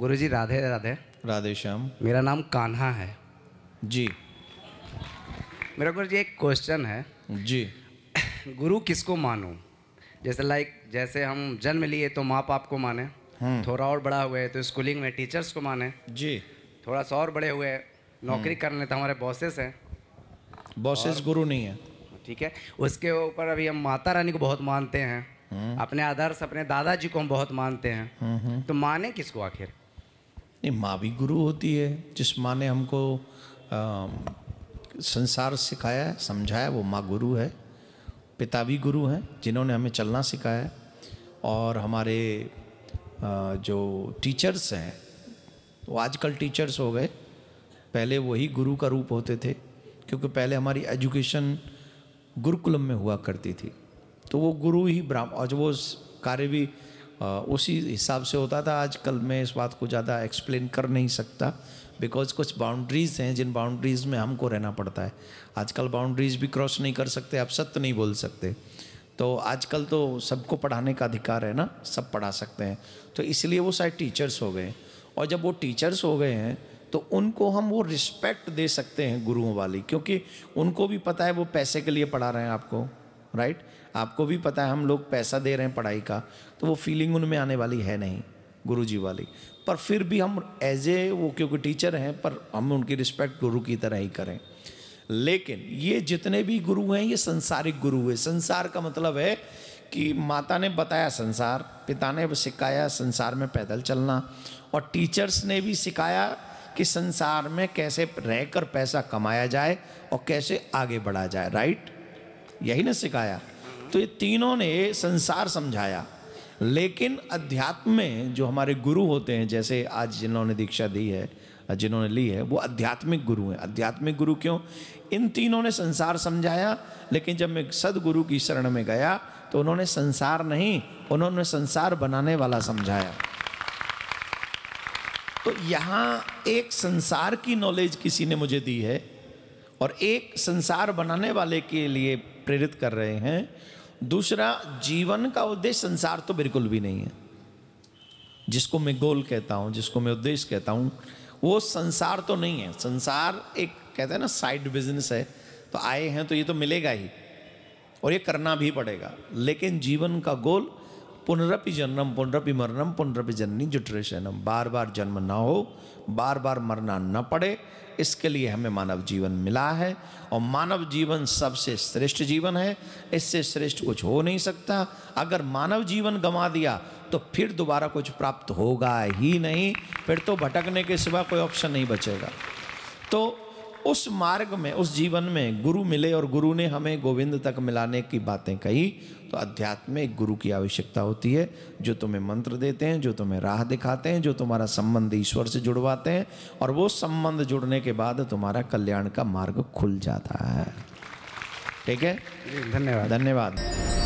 गुरु जी राधे राधे राधे श्याम मेरा नाम कान्हा है जी मेरा गुरु जी एक क्वेश्चन है जी गुरु किसको मानूं जैसे लाइक जैसे हम जन्म लिए तो माँ बाप को माने हम्म। थोड़ा और बड़ा हुए तो स्कूलिंग में टीचर्स को माने जी थोड़ा सा और बड़े हुए नौकरी हम्म। करने तो हमारे बॉसेस हैं बॉसेस गुरु नहीं है ठीक है उसके ऊपर अभी हम माता रानी को बहुत मानते हैं हम्म। अपने आदर्श अपने दादाजी को हम बहुत मानते हैं तो माने किसको आखिर नहीं माँ भी गुरु होती है जिस माँ ने हमको आ, संसार सिखाया है समझाया वो माँ गुरु है पिता भी गुरु हैं जिन्होंने हमें चलना सिखाया है और हमारे आ, जो टीचर्स हैं तो आजकल टीचर्स हो गए पहले वही गुरु का रूप होते थे क्योंकि पहले हमारी एजुकेशन गुरुकुलम में हुआ करती थी तो वो गुरु ही ब्राह्म और जो वो कार्य भी उसी हिसाब से होता था आजकल मैं इस बात को ज़्यादा एक्सप्लेन कर नहीं सकता बिकॉज कुछ बाउंड्रीज़ हैं जिन बाउंड्रीज़ में हमको रहना पड़ता है आजकल बाउंड्रीज़ भी क्रॉस नहीं कर सकते आप सत्य नहीं बोल सकते तो आजकल तो सबको पढ़ाने का अधिकार है ना सब पढ़ा सकते हैं तो इसलिए वो शायद टीचर्स हो गए और जब वो टीचर्स हो गए हैं तो उनको हम वो रिस्पेक्ट दे सकते हैं गुरुओं वाली क्योंकि उनको भी पता है वो पैसे के लिए पढ़ा रहे हैं आपको राइट आपको भी पता है हम लोग पैसा दे रहे हैं पढ़ाई का तो वो फीलिंग उनमें आने वाली है नहीं गुरुजी वाली पर फिर भी हम एज ए वो क्योंकि टीचर हैं पर हम उनकी रिस्पेक्ट गुरु की तरह ही करें लेकिन ये जितने भी गुरु हैं ये संसारिक गुरु है संसार का मतलब है कि माता ने बताया संसार पिता ने सिखाया संसार में पैदल चलना और टीचर्स ने भी सिखाया कि संसार में कैसे रहकर पैसा कमाया जाए और कैसे आगे बढ़ा जाए राइट यही ने सिखाया तो ये तीनों ने संसार समझाया लेकिन अध्यात्म में जो हमारे गुरु होते हैं जैसे आज जिन्होंने दीक्षा दी है जिन्होंने ली है वो आध्यात्मिक गुरु हैं आध्यात्मिक गुरु क्यों इन तीनों ने संसार समझाया लेकिन जब मैं सदगुरु की शरण में गया तो उन्होंने संसार नहीं उन्होंने संसार बनाने वाला समझाया तो यहाँ एक संसार की नॉलेज किसी ने मुझे दी है और एक संसार बनाने वाले के लिए प्रेरित कर रहे हैं दूसरा जीवन का उद्देश्य संसार तो बिल्कुल भी नहीं है जिसको मैं गोल कहता हूँ जिसको मैं उद्देश्य कहता हूँ वो संसार तो नहीं है संसार एक कहते हैं ना साइड बिजनेस है तो आए हैं तो ये तो मिलेगा ही और ये करना भी पड़ेगा लेकिन जीवन का गोल पुनरपि जन्म पुनरपि मरणम पुनरपि जननी जुटरेशनम बार बार जन्म ना हो बार बार मरना न पड़े इसके लिए हमें मानव जीवन मिला है और मानव जीवन सबसे श्रेष्ठ जीवन है इससे श्रेष्ठ कुछ हो नहीं सकता अगर मानव जीवन गंवा दिया तो फिर दोबारा कुछ प्राप्त होगा ही नहीं फिर तो भटकने के सिवा कोई ऑप्शन नहीं बचेगा तो उस मार्ग में उस जीवन में गुरु मिले और गुरु ने हमें गोविंद तक मिलाने की बातें कही तो अध्यात्म में गुरु की आवश्यकता होती है जो तुम्हें मंत्र देते हैं जो तुम्हें राह दिखाते हैं जो तुम्हारा संबंध ईश्वर से जुड़वाते हैं और वो संबंध जुड़ने के बाद तुम्हारा कल्याण का मार्ग खुल जाता है ठीक है धन्यवाद धन्यवाद